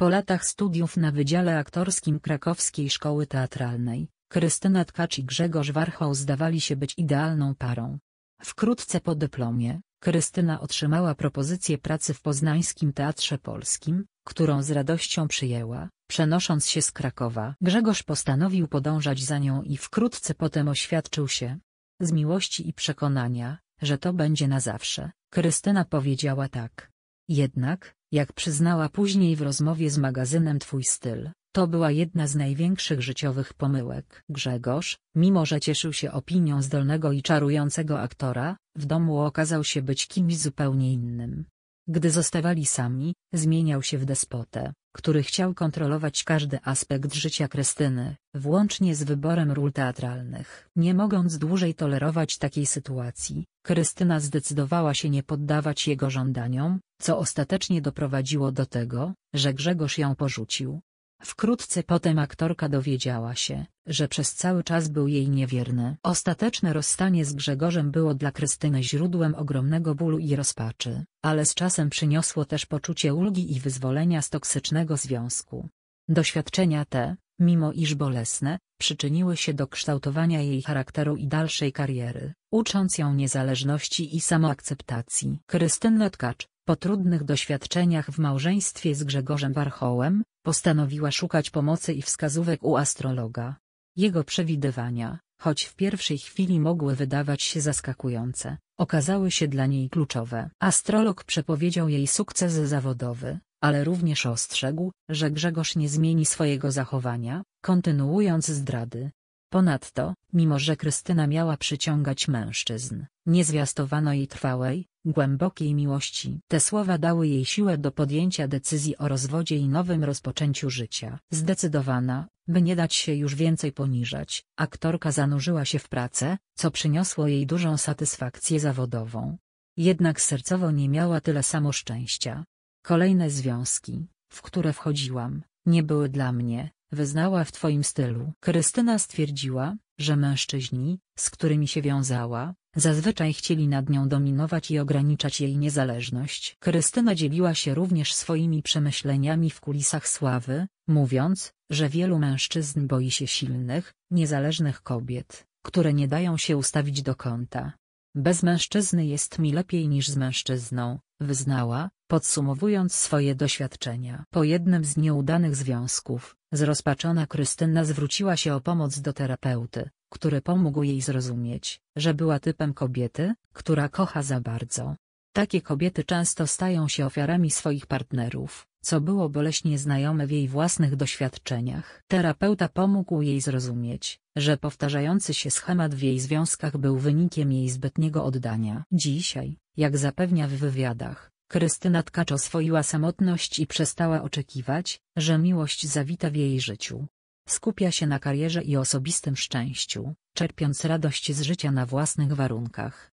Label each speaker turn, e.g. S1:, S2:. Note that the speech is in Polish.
S1: Po latach studiów na Wydziale Aktorskim Krakowskiej Szkoły Teatralnej, Krystyna Tkacz i Grzegorz Warchoł zdawali się być idealną parą. Wkrótce po dyplomie, Krystyna otrzymała propozycję pracy w Poznańskim Teatrze Polskim, którą z radością przyjęła, przenosząc się z Krakowa. Grzegorz postanowił podążać za nią i wkrótce potem oświadczył się. Z miłości i przekonania, że to będzie na zawsze, Krystyna powiedziała tak. Jednak, jak przyznała później w rozmowie z magazynem Twój styl, to była jedna z największych życiowych pomyłek. Grzegorz, mimo że cieszył się opinią zdolnego i czarującego aktora, w domu okazał się być kimś zupełnie innym. Gdy zostawali sami, zmieniał się w despotę, który chciał kontrolować każdy aspekt życia Krystyny, włącznie z wyborem ról teatralnych. Nie mogąc dłużej tolerować takiej sytuacji, Krystyna zdecydowała się nie poddawać jego żądaniom, co ostatecznie doprowadziło do tego, że Grzegorz ją porzucił, Wkrótce potem aktorka dowiedziała się, że przez cały czas był jej niewierny. Ostateczne rozstanie z Grzegorzem było dla Krystyny źródłem ogromnego bólu i rozpaczy, ale z czasem przyniosło też poczucie ulgi i wyzwolenia z toksycznego związku. Doświadczenia te, mimo iż bolesne, przyczyniły się do kształtowania jej charakteru i dalszej kariery, ucząc ją niezależności i samoakceptacji. Krystyna Tkacz po trudnych doświadczeniach w małżeństwie z Grzegorzem Warchołem, Postanowiła szukać pomocy i wskazówek u astrologa. Jego przewidywania, choć w pierwszej chwili mogły wydawać się zaskakujące, okazały się dla niej kluczowe. Astrolog przepowiedział jej sukces zawodowy, ale również ostrzegł, że Grzegorz nie zmieni swojego zachowania, kontynuując zdrady. Ponadto, mimo że Krystyna miała przyciągać mężczyzn, nie zwiastowano jej trwałej, głębokiej miłości. Te słowa dały jej siłę do podjęcia decyzji o rozwodzie i nowym rozpoczęciu życia. Zdecydowana, by nie dać się już więcej poniżać, aktorka zanurzyła się w pracę, co przyniosło jej dużą satysfakcję zawodową. Jednak sercowo nie miała tyle samo szczęścia. Kolejne związki, w które wchodziłam, nie były dla mnie, wyznała w twoim stylu. Krystyna stwierdziła, że mężczyźni, z którymi się wiązała, zazwyczaj chcieli nad nią dominować i ograniczać jej niezależność. Krystyna dzieliła się również swoimi przemyśleniami w kulisach sławy, mówiąc, że wielu mężczyzn boi się silnych, niezależnych kobiet, które nie dają się ustawić do kąta. Bez mężczyzny jest mi lepiej niż z mężczyzną, wyznała, podsumowując swoje doświadczenia. Po jednym z nieudanych związków, zrozpaczona Krystyna zwróciła się o pomoc do terapeuty, który pomógł jej zrozumieć, że była typem kobiety, która kocha za bardzo. Takie kobiety często stają się ofiarami swoich partnerów, co było boleśnie znajome w jej własnych doświadczeniach. Terapeuta pomógł jej zrozumieć, że powtarzający się schemat w jej związkach był wynikiem jej zbytniego oddania. Dzisiaj, jak zapewnia w wywiadach, Krystyna Tkacz oswoiła samotność i przestała oczekiwać, że miłość zawita w jej życiu. Skupia się na karierze i osobistym szczęściu, czerpiąc radość z życia na własnych warunkach.